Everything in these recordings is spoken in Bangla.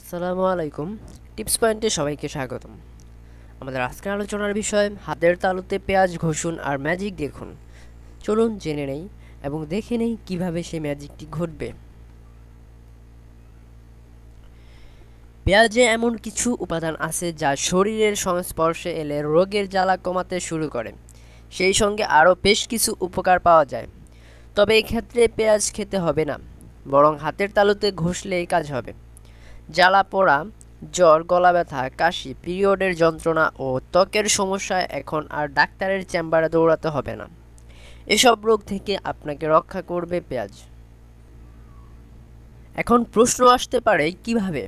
আসসালামু আলাইকুম টিপস পয়েন্টে সবাইকে স্বাগতম আমাদের আজকের আলোচনার বিষয় হাতের তালুতে পেঁয়াজ ঘষুন আর ম্যাজিক দেখুন চলুন জেনে নেই এবং দেখে নেই কীভাবে সেই ম্যাজিকটি ঘটবে পেঁয়াজে এমন কিছু উপাদান আছে যা শরীরের সংস্পর্শে এলে রোগের জ্বালা কমাতে শুরু করে সেই সঙ্গে আরও বেশ কিছু উপকার পাওয়া যায় তবে এক্ষেত্রে পেঁয়াজ খেতে হবে না বরং হাতের তালুতে ঘষলেই কাজ হবে জ্বালা পোড়া জ্বর গলা ব্যথা কাশি পিরিয়ডের যন্ত্রণা ও ত্বকের সমস্যায় এখন আর ডাক্তারের চেম্বারে দৌড়াতে হবে না এসব রোগ থেকে আপনাকে রক্ষা করবে পেঁয়াজ এখন প্রশ্ন আসতে পারে কিভাবে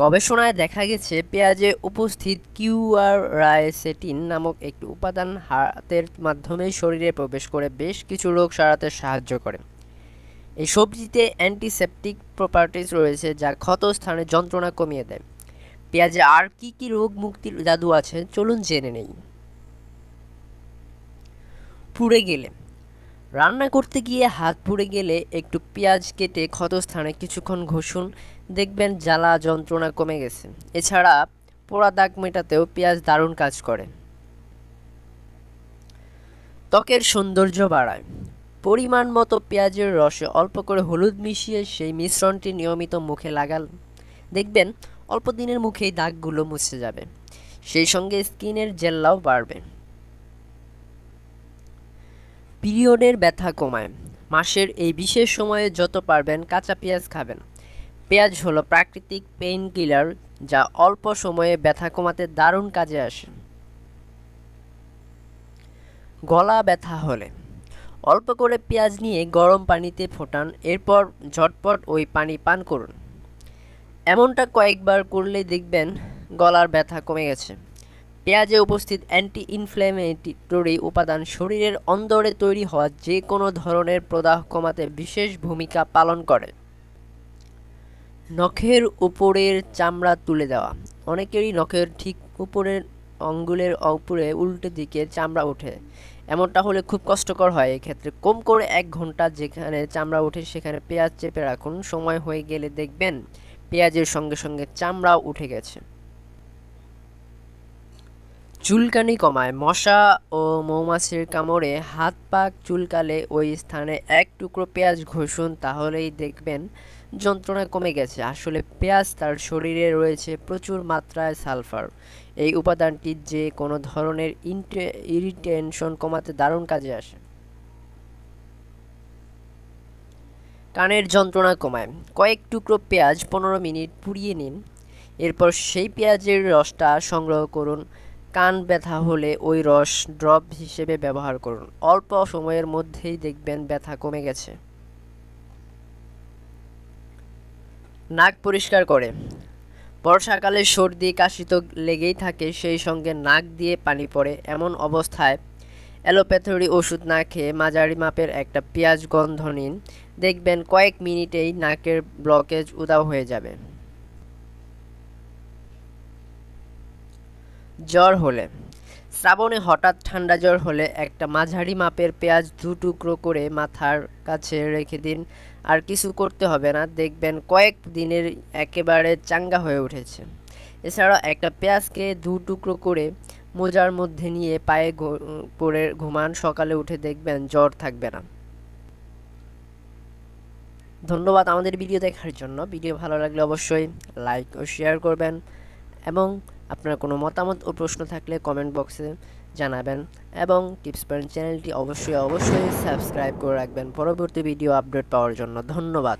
গবেষণায় দেখা গেছে পেঁয়াজে উপস্থিত কিউআর রায়সেটিন নামক একটি উপাদান হাতের মাধ্যমে শরীরে প্রবেশ করে বেশ কিছু রোগ সারাতে সাহায্য করে এই সবজিতে অ্যান্টিসেপটিক প্রপার্টিস রয়েছে যা ক্ষতস্থানে যন্ত্রণা কমিয়ে দেয় পেঁয়াজে আর কি কি রোগ মুক্তির জাদু আছে চলুন জেনে নেই পুড়ে গেলে রান্না করতে গিয়ে হাত পুড়ে গেলে একটু পেঁয়াজ কেটে ক্ষতস্থানে কিছুক্ষণ ঘষুন দেখবেন জ্বালা যন্ত্রণা কমে গেছে এছাড়া পোড়া দাগ মেটাতেও পেঁয়াজ দারুণ কাজ করে ত্বকের সৌন্দর্য বাড়ায় পরিমাণ মতো পেঁয়াজের রসে অল্প করে হলুদ মিশিয়ে সেই মিশ্রণটি নিয়মিত মুখে লাগাল দেখবেন অল্প দিনের মুখেই দাগগুলো মুছে যাবে সেই সঙ্গে স্কিনের জেল্লাও বাড়বে পিরিয়ডের ব্যথা কমায় মাসের এই বিশেষ সময়ে যত পারবেন কাঁচা পেঁয়াজ খাবেন পেঁয়াজ হলো প্রাকৃতিক পেইন কিলার যা অল্প সময়ে ব্যথা কমাতে দারুণ কাজে আসে গলা ব্যথা হলে অল্প করে পেঁয়াজ নিয়ে গরম পানিতে ফোটান এরপর ঝটপট ওই পানি পান করুন এমনটা কয়েকবার করলে দেখবেন গলার ব্যথা কমে গেছে পেঁয়াজে উপস্থিত অ্যান্টি ইনফ্ল্যামেটরি উপাদান শরীরের অন্দরে তৈরি হওয়া যে কোনো ধরনের প্রদাহ কমাতে বিশেষ ভূমিকা পালন করে নখের উপরের চামড়া তুলে দেওয়া অনেকেরই নখের ঠিক উপরের অঙ্গুলের উপরে উল্টো দিকে চামড়া ওঠে এমনটা হলে খুব কষ্টকর হয় এক্ষেত্রে কম করে এক ঘন্টা যেখানে চামড়া উঠে সেখানে পেঁয়াজ চেপে রাখুন সময় হয়ে গেলে দেখবেন পেঁয়াজের সঙ্গে সঙ্গে চামড়াও উঠে গেছে চুলকানি কমায় মশা ও মৌমাছির কামড়ে হাত পাক চুলকালে ওই স্থানে এক টুকরো পেঁয়াজ ঘষুন তাহলেই দেখবেন যন্ত্রণা কমে গেছে আসলে পেঁয়াজ তার শরীরে রয়েছে প্রচুর মাত্রায় সালফার এই উপাদানটি যে কোনো ধরনের ইরিটেনশন কমাতে দারুণ কাজে আসে কানের যন্ত্রণা কমায় কয়েক টুকরো পেঁয়াজ পনেরো মিনিট পুড়িয়ে নিন এরপর সেই পেঁয়াজের রসটা সংগ্রহ করুন কান ব্যথা হলে ওই রস ড্রপ হিসেবে ব্যবহার করুন অল্প সময়ের মধ্যেই দেখবেন ব্যথা কমে গেছে নাক পরিষ্কার করে বর্ষাকালে সর্দি কাশি তো লেগেই থাকে সেই সঙ্গে নাক দিয়ে পানি পড়ে এমন অবস্থায় অ্যালোপ্যাথরি ওষুধ না খেয়ে মাঝারি মাপের একটা পেঁয়াজ গন্ধ নিন দেখবেন কয়েক মিনিটেই নাকের ব্লকেজ উদাও হয়ে যাবে জ্বর হলে শ্রাবণে হঠাৎ ঠান্ডা জ্বর হলে একটা মাঝারি মাপের পেঁয়াজ দু টুকরো করে মাথার কাছে রেখে দিন আর কিছু করতে হবে না দেখবেন কয়েক দিনের একেবারে চাঙ্গা হয়ে উঠেছে এছাড়া একটা পেঁয়াজকে দু টুকরো করে মোজার মধ্যে নিয়ে পায়ে পরে ঘুমান সকালে উঠে দেখবেন জ্বর থাকবে না ধন্যবাদ আমাদের ভিডিও দেখার জন্য ভিডিও ভালো লাগলে অবশ্যই লাইক ও শেয়ার করবেন এবং আপনার কোনো মতামত ও প্রশ্ন থাকলে কমেন্ট বক্সে জানাবেন এবং টিপস পয়েন্ট চ্যানেলটি অবশ্যই অবশ্যই সাবস্ক্রাইব করে রাখবেন পরবর্তী ভিডিও আপডেট পাওয়ার জন্য ধন্যবাদ